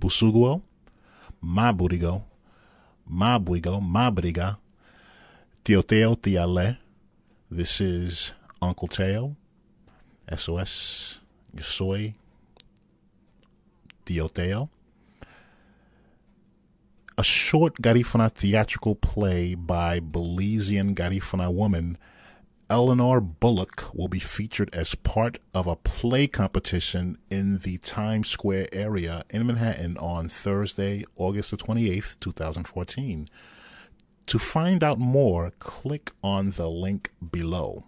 Busuguo, Maburigo, Mabuigo, Mabriga, Tioteo Tiale. This is Uncle Teo, SOS, Yosoy, Soy, Tioteo. A short Garifuna theatrical play by Belizean Garifuna woman Eleanor Bullock will be featured as part of a play competition in the Times Square area in Manhattan on Thursday, August the 28th, 2014. To find out more, click on the link below.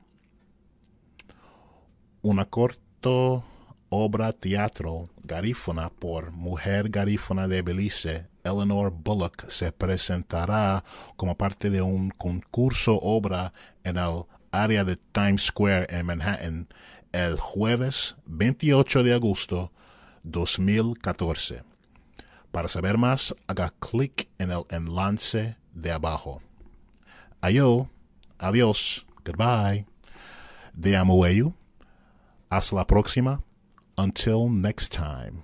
Una corto obra teatro garífuna por Mujer Garífuna de Belice Eleanor Bullock se presentará como parte de un concurso obra en el área de Times Square en Manhattan el jueves 28 de agosto 2014. Para saber más, haga clic en el enlace de abajo. Ayo, adiós, goodbye. De amo Hasta la próxima. Until next time.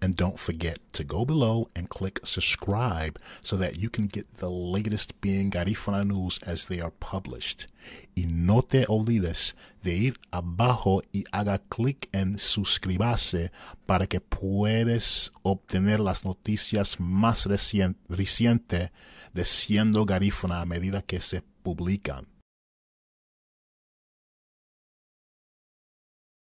And don't forget to go below and click subscribe so that you can get the latest being Garífuna news as they are published. Y no te olvides de ir abajo y haga clic en suscribirse para que puedas obtener las noticias más recientes de Siendo Garífuna a medida que se publican.